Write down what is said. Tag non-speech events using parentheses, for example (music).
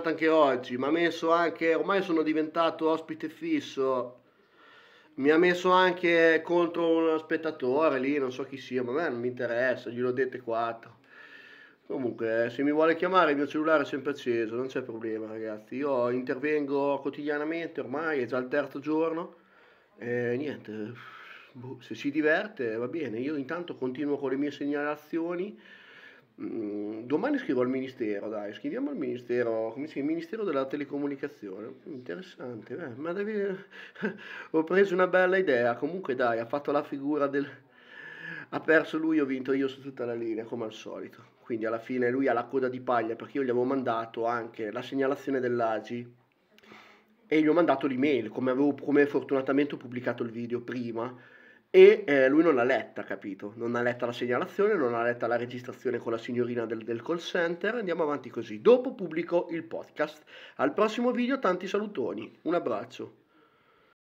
partecipato anche oggi, mi ha messo anche, ormai sono diventato ospite fisso, mi ha messo anche contro uno spettatore lì, non so chi sia, ma a me non mi interessa, glielo detto 4. Comunque, se mi vuole chiamare il mio cellulare è sempre acceso, non c'è problema ragazzi. Io intervengo quotidianamente, ormai è già il terzo giorno. E niente, boh, se si diverte va bene. Io intanto continuo con le mie segnalazioni. Mm, domani scrivo al ministero, dai, scriviamo al ministero, come si dice, ministero della telecomunicazione. Interessante, eh, ma devi... (laughs) ho preso una bella idea, comunque dai, ha fatto la figura del... Ha perso lui, ho vinto io su tutta la linea, come al solito. Quindi alla fine lui ha la coda di paglia perché io gli avevo mandato anche la segnalazione dell'AGI e gli ho mandato l'email, come, avevo, come fortunatamente ho pubblicato il video prima e eh, lui non l'ha letta, capito? Non ha letta la segnalazione, non ha letta la registrazione con la signorina del, del, call center. Andiamo avanti così. Dopo pubblico il podcast. Al prossimo video, tanti salutoni. Un abbraccio.